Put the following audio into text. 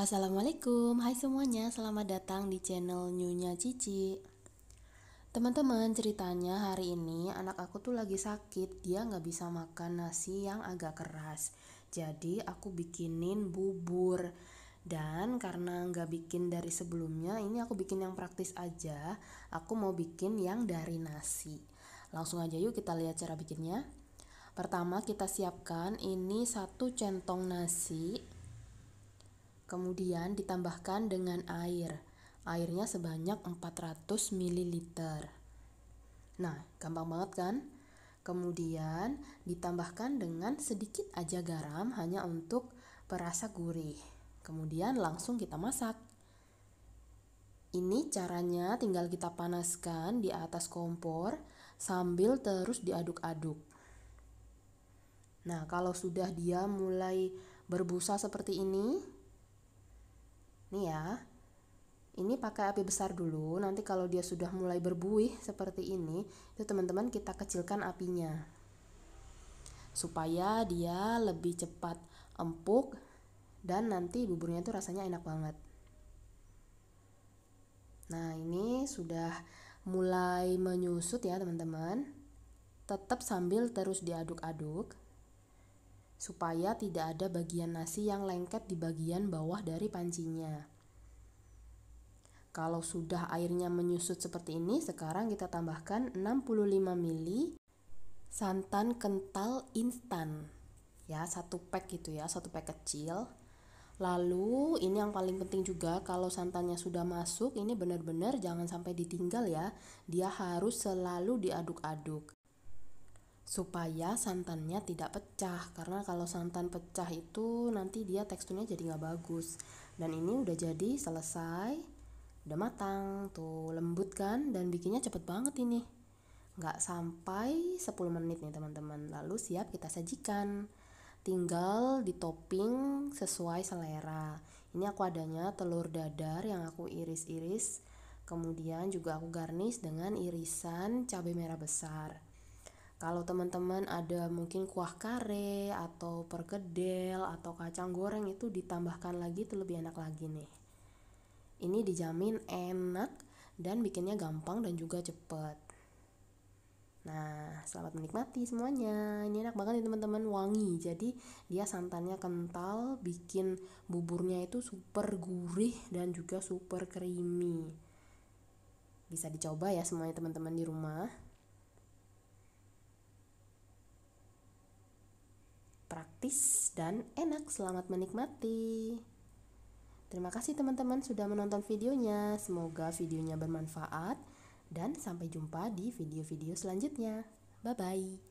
Assalamualaikum, hai semuanya, selamat datang di channel Nyunya Cici Teman-teman, ceritanya hari ini anak aku tuh lagi sakit Dia nggak bisa makan nasi yang agak keras Jadi aku bikinin bubur Dan karena nggak bikin dari sebelumnya, ini aku bikin yang praktis aja Aku mau bikin yang dari nasi Langsung aja yuk kita lihat cara bikinnya Pertama kita siapkan ini satu centong nasi Kemudian ditambahkan dengan air. Airnya sebanyak 400 ml. Nah, gampang banget kan? Kemudian ditambahkan dengan sedikit aja garam hanya untuk perasa gurih. Kemudian langsung kita masak. Ini caranya tinggal kita panaskan di atas kompor sambil terus diaduk-aduk. Nah, kalau sudah dia mulai berbusa seperti ini, Nih ya, ini pakai api besar dulu. Nanti kalau dia sudah mulai berbuih seperti ini, itu teman-teman kita kecilkan apinya. Supaya dia lebih cepat empuk dan nanti buburnya itu rasanya enak banget. Nah, ini sudah mulai menyusut ya, teman-teman. Tetap sambil terus diaduk-aduk supaya tidak ada bagian nasi yang lengket di bagian bawah dari pancinya. Kalau sudah airnya menyusut seperti ini, sekarang kita tambahkan 65 ml santan kental instan. Ya, satu pack gitu ya, satu pack kecil. Lalu ini yang paling penting juga kalau santannya sudah masuk ini benar-benar jangan sampai ditinggal ya. Dia harus selalu diaduk-aduk supaya santannya tidak pecah karena kalau santan pecah itu nanti dia teksturnya jadi nggak bagus dan ini udah jadi selesai udah matang tuh lembut kan dan bikinnya cepet banget ini nggak sampai 10 menit nih teman-teman lalu siap kita sajikan tinggal di topping sesuai selera ini aku adanya telur dadar yang aku iris-iris kemudian juga aku garnish dengan irisan cabai merah besar kalau teman-teman ada mungkin kuah kare atau perkedel atau kacang goreng itu ditambahkan lagi itu lebih enak lagi nih ini dijamin enak dan bikinnya gampang dan juga cepet Nah, selamat menikmati semuanya. Ini enak banget nih teman-teman, wangi. Jadi dia santannya kental, bikin buburnya itu super gurih dan juga super creamy. Bisa dicoba ya semuanya teman-teman di rumah. praktis dan enak. Selamat menikmati. Terima kasih teman-teman sudah menonton videonya. Semoga videonya bermanfaat dan sampai jumpa di video-video selanjutnya. Bye bye.